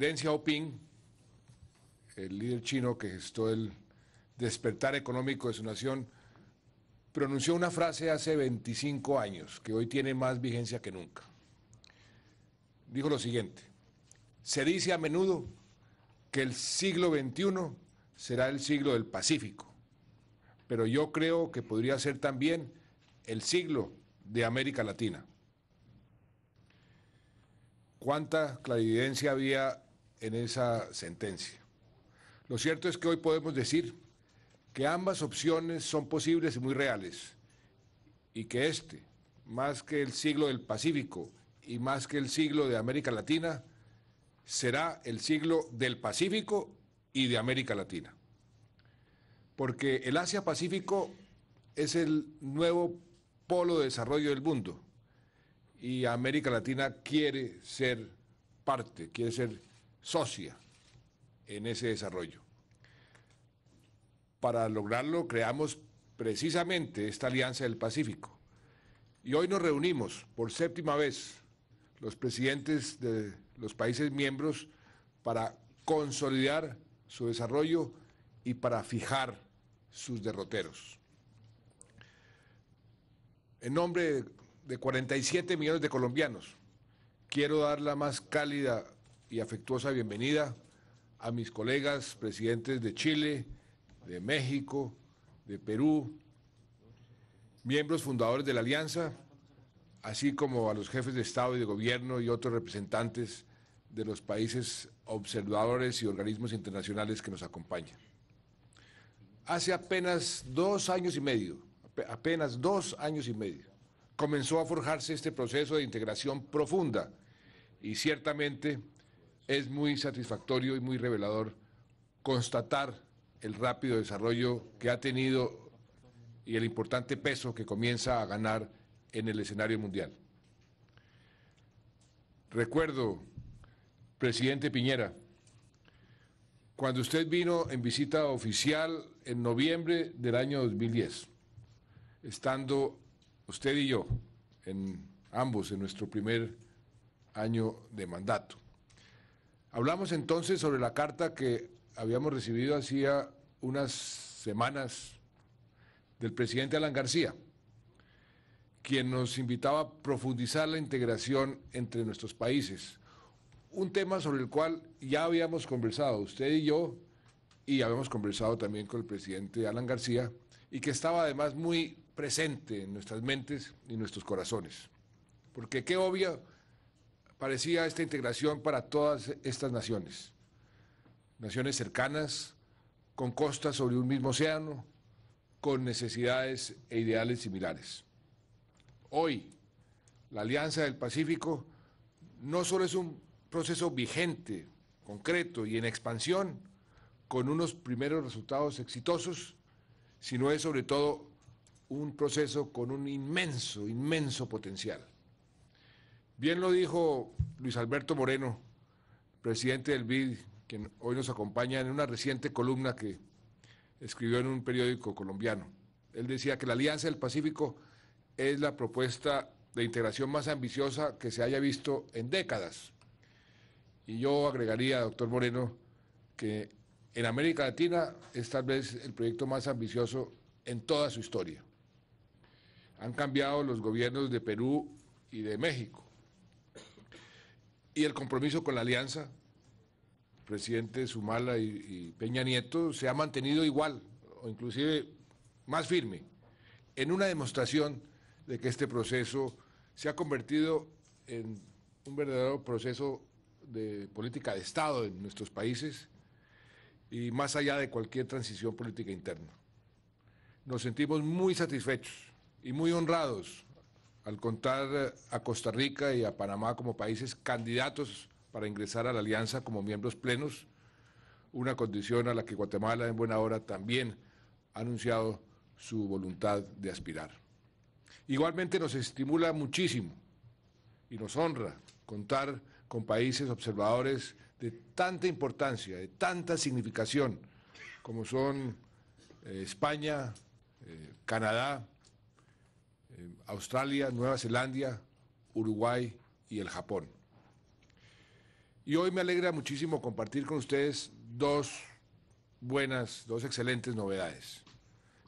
Deng Xiaoping, el líder chino que gestó el despertar económico de su nación, pronunció una frase hace 25 años que hoy tiene más vigencia que nunca. Dijo lo siguiente, se dice a menudo que el siglo XXI será el siglo del Pacífico, pero yo creo que podría ser también el siglo de América Latina. ¿Cuánta clarividencia había en esa sentencia. Lo cierto es que hoy podemos decir que ambas opciones son posibles y muy reales, y que este, más que el siglo del Pacífico y más que el siglo de América Latina, será el siglo del Pacífico y de América Latina. Porque el Asia-Pacífico es el nuevo polo de desarrollo del mundo y América Latina quiere ser parte, quiere ser socia en ese desarrollo. Para lograrlo creamos precisamente esta Alianza del Pacífico. Y hoy nos reunimos por séptima vez los presidentes de los países miembros para consolidar su desarrollo y para fijar sus derroteros. En nombre de 47 millones de colombianos, quiero dar la más cálida y afectuosa bienvenida a mis colegas presidentes de Chile, de México, de Perú, miembros fundadores de la Alianza, así como a los jefes de Estado y de Gobierno y otros representantes de los países observadores y organismos internacionales que nos acompañan. Hace apenas dos años y medio, apenas dos años y medio, comenzó a forjarse este proceso de integración profunda y ciertamente es muy satisfactorio y muy revelador constatar el rápido desarrollo que ha tenido y el importante peso que comienza a ganar en el escenario mundial. Recuerdo, presidente Piñera, cuando usted vino en visita oficial en noviembre del año 2010, estando usted y yo, en, ambos en nuestro primer año de mandato. Hablamos entonces sobre la carta que habíamos recibido hacía unas semanas del presidente Alan García, quien nos invitaba a profundizar la integración entre nuestros países, un tema sobre el cual ya habíamos conversado usted y yo, y habíamos conversado también con el presidente Alan García, y que estaba además muy presente en nuestras mentes y nuestros corazones. Porque qué obvio parecía esta integración para todas estas naciones. Naciones cercanas, con costas sobre un mismo océano, con necesidades e ideales similares. Hoy, la Alianza del Pacífico no solo es un proceso vigente, concreto y en expansión, con unos primeros resultados exitosos, sino es sobre todo un proceso con un inmenso, inmenso potencial. Bien lo dijo Luis Alberto Moreno, presidente del BID, quien hoy nos acompaña en una reciente columna que escribió en un periódico colombiano. Él decía que la Alianza del Pacífico es la propuesta de integración más ambiciosa que se haya visto en décadas. Y yo agregaría, doctor Moreno, que en América Latina es tal vez el proyecto más ambicioso en toda su historia. Han cambiado los gobiernos de Perú y de México. Y el compromiso con la alianza, presidente Sumala y, y Peña Nieto, se ha mantenido igual, o inclusive más firme, en una demostración de que este proceso se ha convertido en un verdadero proceso de política de Estado en nuestros países y más allá de cualquier transición política interna. Nos sentimos muy satisfechos y muy honrados al contar eh, a Costa Rica y a Panamá como países candidatos para ingresar a la alianza como miembros plenos, una condición a la que Guatemala en buena hora también ha anunciado su voluntad de aspirar. Igualmente nos estimula muchísimo y nos honra contar con países observadores de tanta importancia, de tanta significación, como son eh, España, eh, Canadá, eh, Australia, Nueva Zelanda, Uruguay y el Japón. Y hoy me alegra muchísimo compartir con ustedes dos buenas, dos excelentes novedades.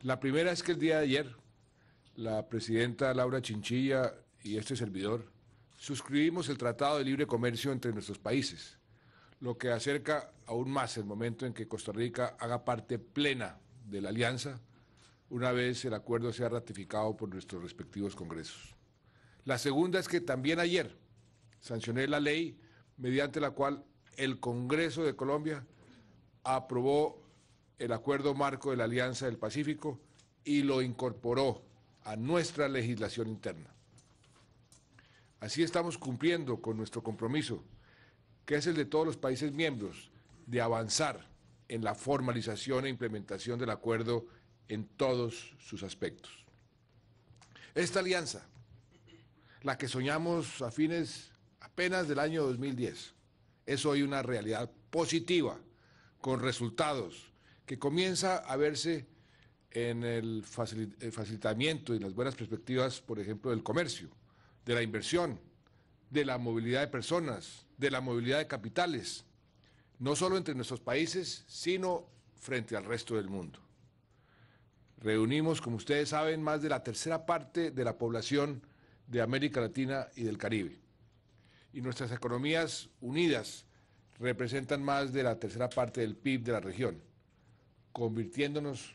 La primera es que el día de ayer la presidenta Laura Chinchilla y este servidor suscribimos el Tratado de Libre Comercio entre nuestros países, lo que acerca aún más el momento en que Costa Rica haga parte plena de la alianza una vez el acuerdo sea ratificado por nuestros respectivos congresos. La segunda es que también ayer sancioné la ley mediante la cual el Congreso de Colombia aprobó el acuerdo marco de la Alianza del Pacífico y lo incorporó a nuestra legislación interna. Así estamos cumpliendo con nuestro compromiso, que es el de todos los países miembros, de avanzar en la formalización e implementación del acuerdo en todos sus aspectos. Esta alianza, la que soñamos a fines apenas del año 2010, es hoy una realidad positiva, con resultados, que comienza a verse en el, facilitamiento y las buenas perspectivas, por ejemplo, del comercio, de la inversión, de la movilidad de personas, de la movilidad de capitales, no solo entre nuestros países, sino frente al resto del mundo. Reunimos, como ustedes saben, más de la tercera parte de la población de América Latina y del Caribe. Y nuestras economías unidas representan más de la tercera parte del PIB de la región, convirtiéndonos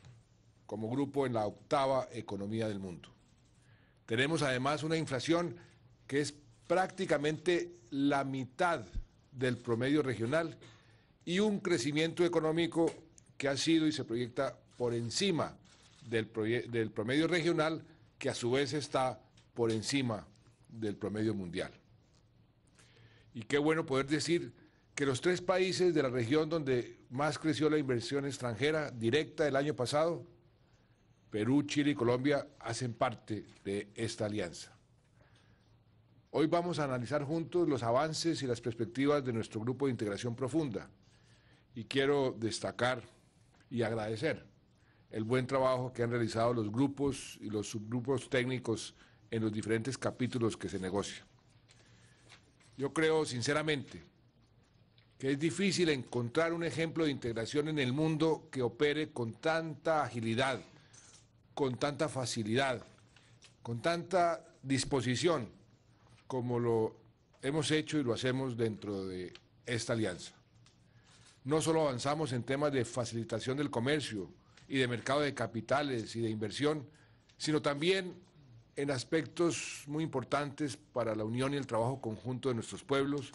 como grupo en la octava economía del mundo. Tenemos además una inflación que es prácticamente la mitad del promedio regional y un crecimiento económico que ha sido y se proyecta por encima del, promedio regional, que a su vez está por encima del promedio mundial. Y qué bueno poder decir que los tres países de la región donde más creció la inversión extranjera directa el año pasado, Perú, Chile y Colombia, hacen parte de esta alianza. Hoy vamos a analizar juntos los avances y las perspectivas de nuestro grupo de integración profunda y quiero destacar y agradecer el buen trabajo que han realizado los grupos y los subgrupos técnicos en los diferentes capítulos que se negocian. Yo creo sinceramente que es difícil encontrar un ejemplo de integración en el mundo que opere con tanta agilidad, con tanta facilidad, con tanta disposición como lo hemos hecho y lo hacemos dentro de esta alianza. No solo avanzamos en temas de facilitación del comercio, y de mercado de capitales y de inversión, sino también en aspectos muy importantes para la unión y el trabajo conjunto de nuestros pueblos,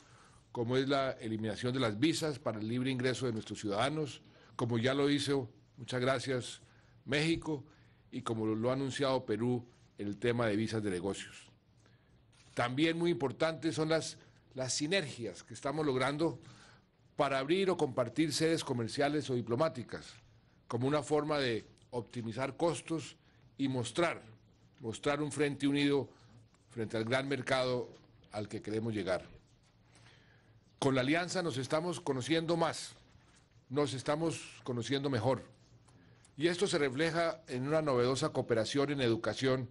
como es la eliminación de las visas para el libre ingreso de nuestros ciudadanos, como ya lo hizo, muchas gracias, México, y como lo ha anunciado Perú, el tema de visas de negocios. También muy importantes son las, las sinergias que estamos logrando para abrir o compartir sedes comerciales o diplomáticas, como una forma de optimizar costos y mostrar, mostrar un frente unido frente al gran mercado al que queremos llegar. Con la alianza nos estamos conociendo más, nos estamos conociendo mejor. Y esto se refleja en una novedosa cooperación en educación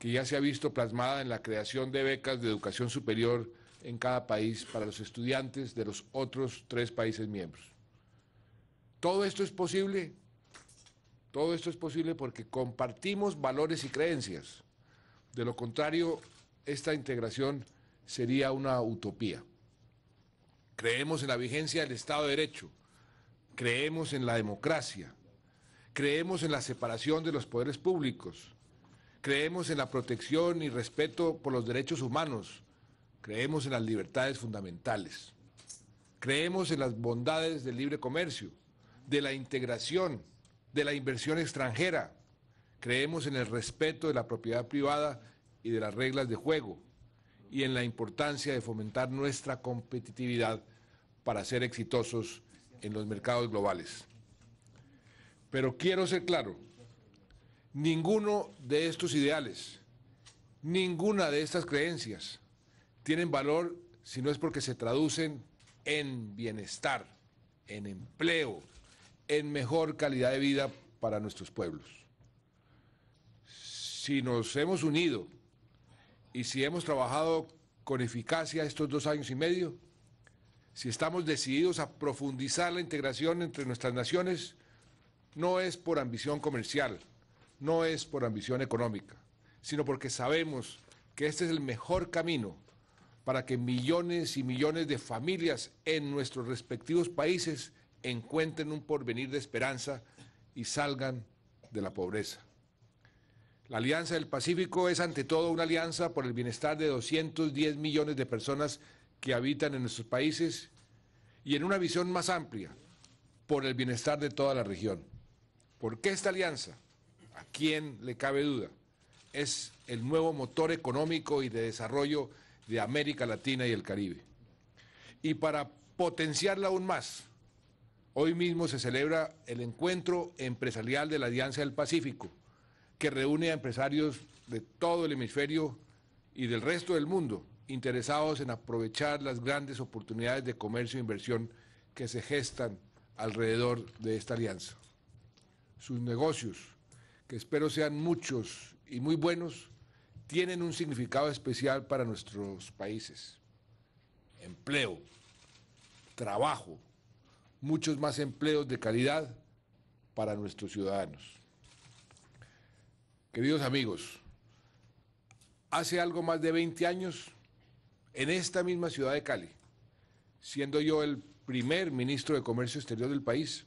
que ya se ha visto plasmada en la creación de becas de educación superior en cada país para los estudiantes de los otros tres países miembros. Todo esto es posible todo esto es posible porque compartimos valores y creencias. De lo contrario, esta integración sería una utopía. Creemos en la vigencia del Estado de Derecho, creemos en la democracia, creemos en la separación de los poderes públicos, creemos en la protección y respeto por los derechos humanos, creemos en las libertades fundamentales, creemos en las bondades del libre comercio, de la integración de la inversión extranjera. Creemos en el respeto de la propiedad privada y de las reglas de juego y en la importancia de fomentar nuestra competitividad para ser exitosos en los mercados globales. Pero quiero ser claro, ninguno de estos ideales, ninguna de estas creencias tienen valor si no es porque se traducen en bienestar, en empleo, en mejor calidad de vida para nuestros pueblos. Si nos hemos unido y si hemos trabajado con eficacia estos dos años y medio, si estamos decididos a profundizar la integración entre nuestras naciones, no es por ambición comercial, no es por ambición económica, sino porque sabemos que este es el mejor camino para que millones y millones de familias en nuestros respectivos países encuentren un porvenir de esperanza y salgan de la pobreza. La Alianza del Pacífico es ante todo una alianza por el bienestar de 210 millones de personas que habitan en nuestros países y en una visión más amplia por el bienestar de toda la región. porque qué esta alianza? ¿A quién le cabe duda? Es el nuevo motor económico y de desarrollo de América Latina y el Caribe. Y para potenciarla aún más, Hoy mismo se celebra el encuentro empresarial de la Alianza del Pacífico, que reúne a empresarios de todo el hemisferio y del resto del mundo interesados en aprovechar las grandes oportunidades de comercio e inversión que se gestan alrededor de esta alianza. Sus negocios, que espero sean muchos y muy buenos, tienen un significado especial para nuestros países. Empleo, trabajo, muchos más empleos de calidad para nuestros ciudadanos. Queridos amigos, hace algo más de 20 años, en esta misma ciudad de Cali, siendo yo el primer ministro de Comercio Exterior del país,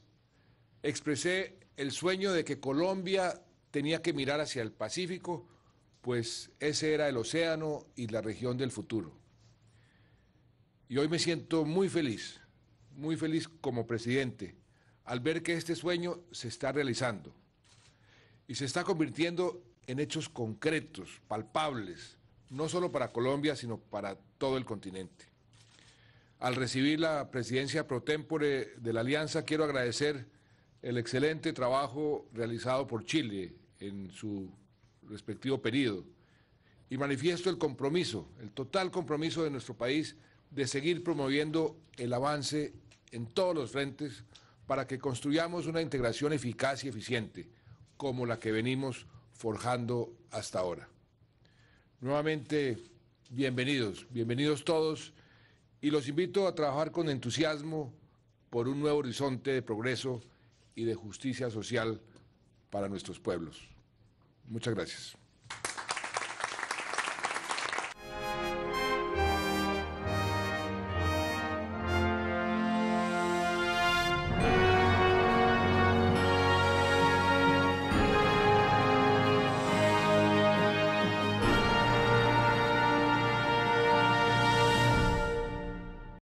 expresé el sueño de que Colombia tenía que mirar hacia el Pacífico, pues ese era el océano y la región del futuro. Y hoy me siento muy feliz muy feliz como presidente al ver que este sueño se está realizando y se está convirtiendo en hechos concretos, palpables, no solo para Colombia, sino para todo el continente. Al recibir la presidencia pro tempore de la Alianza, quiero agradecer el excelente trabajo realizado por Chile en su respectivo periodo y manifiesto el compromiso, el total compromiso de nuestro país de seguir promoviendo el avance en todos los frentes para que construyamos una integración eficaz y eficiente, como la que venimos forjando hasta ahora. Nuevamente, bienvenidos, bienvenidos todos, y los invito a trabajar con entusiasmo por un nuevo horizonte de progreso y de justicia social para nuestros pueblos. Muchas gracias.